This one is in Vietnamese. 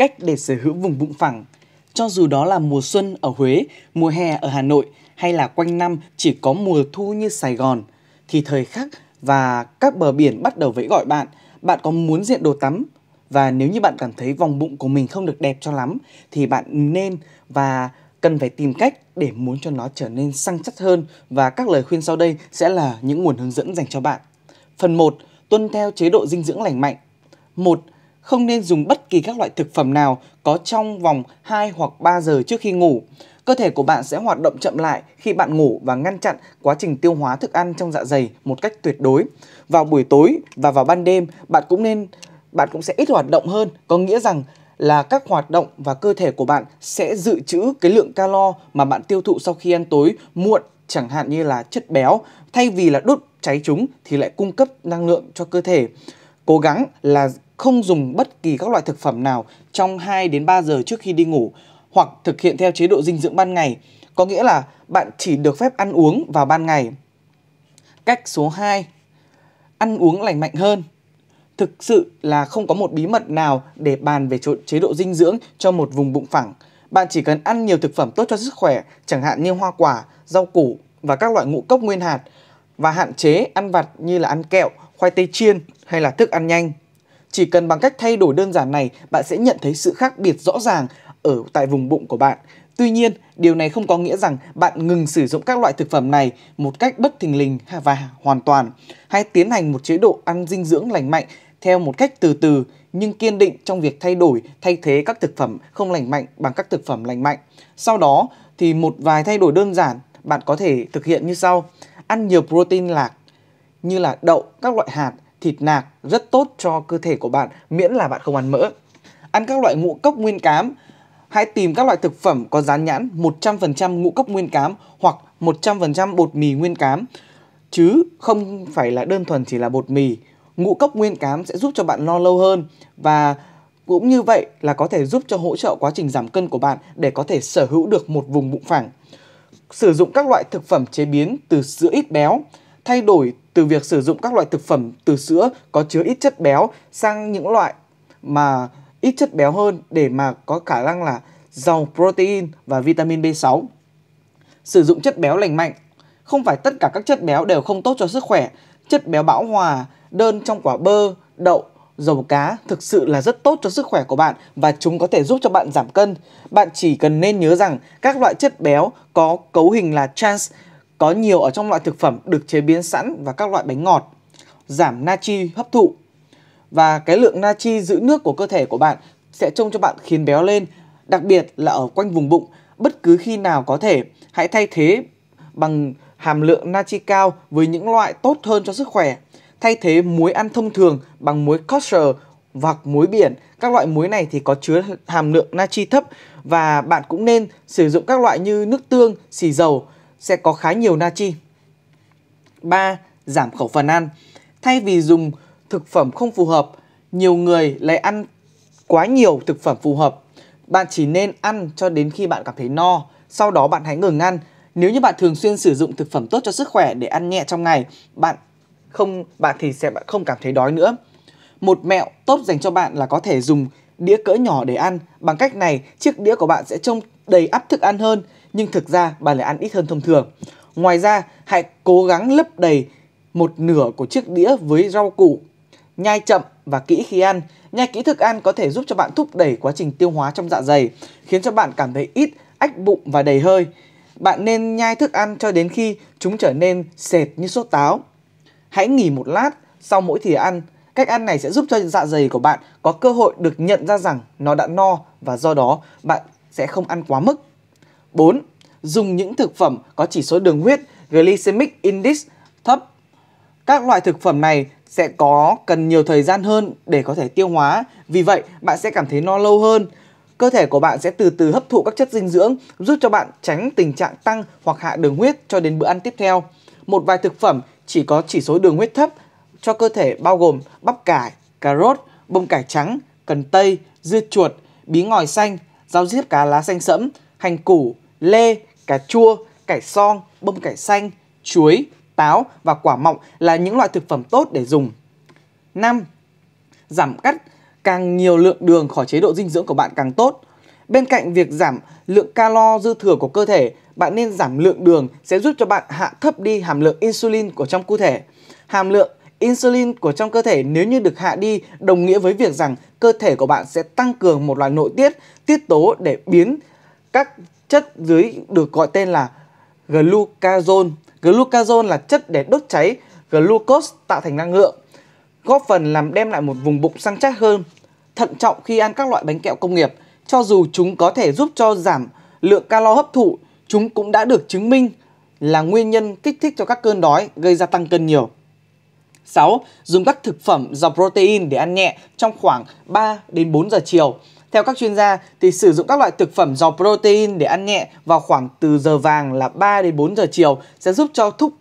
cách để sở hữu vùng bụng phẳng. Cho dù đó là mùa xuân ở Huế, mùa hè ở Hà Nội hay là quanh năm chỉ có mùa thu như Sài Gòn, thì thời khắc và các bờ biển bắt đầu vẫy gọi bạn, bạn có muốn diện đồ tắm và nếu như bạn cảm thấy vòng bụng của mình không được đẹp cho lắm thì bạn nên và cần phải tìm cách để muốn cho nó trở nên săn chắc hơn và các lời khuyên sau đây sẽ là những nguồn hướng dẫn dành cho bạn. Phần 1. Tuân theo chế độ dinh dưỡng lành mạnh. 1 không nên dùng bất kỳ các loại thực phẩm nào có trong vòng 2 hoặc 3 giờ trước khi ngủ. Cơ thể của bạn sẽ hoạt động chậm lại khi bạn ngủ và ngăn chặn quá trình tiêu hóa thức ăn trong dạ dày một cách tuyệt đối. Vào buổi tối và vào ban đêm, bạn cũng nên bạn cũng sẽ ít hoạt động hơn, có nghĩa rằng là các hoạt động và cơ thể của bạn sẽ dự trữ cái lượng calo mà bạn tiêu thụ sau khi ăn tối muộn chẳng hạn như là chất béo thay vì là đốt cháy chúng thì lại cung cấp năng lượng cho cơ thể. Cố gắng là không dùng bất kỳ các loại thực phẩm nào trong 2 đến 3 giờ trước khi đi ngủ hoặc thực hiện theo chế độ dinh dưỡng ban ngày, có nghĩa là bạn chỉ được phép ăn uống vào ban ngày. Cách số 2. Ăn uống lành mạnh hơn. Thực sự là không có một bí mật nào để bàn về chế độ dinh dưỡng cho một vùng bụng phẳng. Bạn chỉ cần ăn nhiều thực phẩm tốt cho sức khỏe, chẳng hạn như hoa quả, rau củ và các loại ngũ cốc nguyên hạt và hạn chế ăn vặt như là ăn kẹo, khoai tây chiên hay là thức ăn nhanh. Chỉ cần bằng cách thay đổi đơn giản này, bạn sẽ nhận thấy sự khác biệt rõ ràng ở tại vùng bụng của bạn. Tuy nhiên, điều này không có nghĩa rằng bạn ngừng sử dụng các loại thực phẩm này một cách bất thình lình và hoàn toàn. Hãy tiến hành một chế độ ăn dinh dưỡng lành mạnh theo một cách từ từ nhưng kiên định trong việc thay đổi, thay thế các thực phẩm không lành mạnh bằng các thực phẩm lành mạnh. Sau đó thì một vài thay đổi đơn giản bạn có thể thực hiện như sau. Ăn nhiều protein lạc như là đậu, các loại hạt, thịt nạc rất tốt cho cơ thể của bạn miễn là bạn không ăn mỡ. Ăn các loại ngũ cốc nguyên cám, hãy tìm các loại thực phẩm có dán nhãn 100% ngũ cốc nguyên cám hoặc 100% bột mì nguyên cám chứ không phải là đơn thuần chỉ là bột mì. Ngũ cốc nguyên cám sẽ giúp cho bạn no lâu hơn và cũng như vậy là có thể giúp cho hỗ trợ quá trình giảm cân của bạn để có thể sở hữu được một vùng bụng phẳng. Sử dụng các loại thực phẩm chế biến từ sữa ít béo, thay đổi từ việc sử dụng các loại thực phẩm từ sữa có chứa ít chất béo sang những loại mà ít chất béo hơn để mà có khả năng là giàu protein và vitamin B6. Sử dụng chất béo lành mạnh. Không phải tất cả các chất béo đều không tốt cho sức khỏe. Chất béo bão hòa, đơn trong quả bơ, đậu, dầu cá thực sự là rất tốt cho sức khỏe của bạn và chúng có thể giúp cho bạn giảm cân. Bạn chỉ cần nên nhớ rằng các loại chất béo có cấu hình là trans có nhiều ở trong loại thực phẩm được chế biến sẵn và các loại bánh ngọt, giảm natri hấp thụ. Và cái lượng natri giữ nước của cơ thể của bạn sẽ trông cho bạn khiến béo lên, đặc biệt là ở quanh vùng bụng. Bất cứ khi nào có thể, hãy thay thế bằng hàm lượng natri cao với những loại tốt hơn cho sức khỏe. Thay thế muối ăn thông thường bằng muối kosher hoặc muối biển. Các loại muối này thì có chứa hàm lượng natri thấp và bạn cũng nên sử dụng các loại như nước tương, xì dầu sẽ có khá nhiều natri. 3. Giảm khẩu phần ăn. Thay vì dùng thực phẩm không phù hợp, nhiều người lại ăn quá nhiều thực phẩm phù hợp. Bạn chỉ nên ăn cho đến khi bạn cảm thấy no, sau đó bạn hãy ngừng ăn. Nếu như bạn thường xuyên sử dụng thực phẩm tốt cho sức khỏe để ăn nhẹ trong ngày, bạn không bạn thì sẽ bạn không cảm thấy đói nữa. Một mẹo tốt dành cho bạn là có thể dùng đĩa cỡ nhỏ để ăn. Bằng cách này, chiếc đĩa của bạn sẽ trông đầy ắp thức ăn hơn nhưng thực ra bạn lại ăn ít hơn thông thường. Ngoài ra, hãy cố gắng lấp đầy một nửa của chiếc đĩa với rau củ. Nhai chậm và kỹ khi ăn. Nhai kỹ thức ăn có thể giúp cho bạn thúc đẩy quá trình tiêu hóa trong dạ dày, khiến cho bạn cảm thấy ít ách bụng và đầy hơi. Bạn nên nhai thức ăn cho đến khi chúng trở nên sệt như sốt táo. Hãy nghỉ một lát sau mỗi thìa ăn. Cách ăn này sẽ giúp cho dạ dày của bạn có cơ hội được nhận ra rằng nó đã no và do đó bạn sẽ không ăn quá mức. 4 dùng những thực phẩm có chỉ số đường huyết glycemic index thấp. Các loại thực phẩm này sẽ có cần nhiều thời gian hơn để có thể tiêu hóa, vì vậy bạn sẽ cảm thấy no lâu hơn. Cơ thể của bạn sẽ từ từ hấp thụ các chất dinh dưỡng, giúp cho bạn tránh tình trạng tăng hoặc hạ đường huyết cho đến bữa ăn tiếp theo. Một vài thực phẩm chỉ có chỉ số đường huyết thấp cho cơ thể bao gồm bắp cải, cà rốt, bông cải trắng, cần tây, dưa chuột, bí ngòi xanh, rau diếp cá lá xanh sẫm, hành củ, lê, cà chua, cải son, bông cải xanh, chuối, táo và quả mọng là những loại thực phẩm tốt để dùng. 5. Giảm cắt càng nhiều lượng đường khỏi chế độ dinh dưỡng của bạn càng tốt. Bên cạnh việc giảm lượng calo dư thừa của cơ thể, bạn nên giảm lượng đường sẽ giúp cho bạn hạ thấp đi hàm lượng insulin của trong cơ thể. Hàm lượng insulin của trong cơ thể nếu như được hạ đi đồng nghĩa với việc rằng cơ thể của bạn sẽ tăng cường một loại nội tiết tiết tố để biến các chất dưới được gọi tên là glucazone. Glucazone là chất để đốt cháy glucose tạo thành năng lượng, góp phần làm đem lại một vùng bụng săn chắc hơn. Thận trọng khi ăn các loại bánh kẹo công nghiệp, cho dù chúng có thể giúp cho giảm lượng calo hấp thụ, chúng cũng đã được chứng minh là nguyên nhân kích thích cho các cơn đói gây ra tăng cân nhiều. 6. Dùng các thực phẩm giàu protein để ăn nhẹ trong khoảng 3 đến 4 giờ chiều. Theo các chuyên gia thì sử dụng các loại thực phẩm giàu protein để ăn nhẹ vào khoảng từ giờ vàng là 3 đến 4 giờ chiều sẽ giúp cho thúc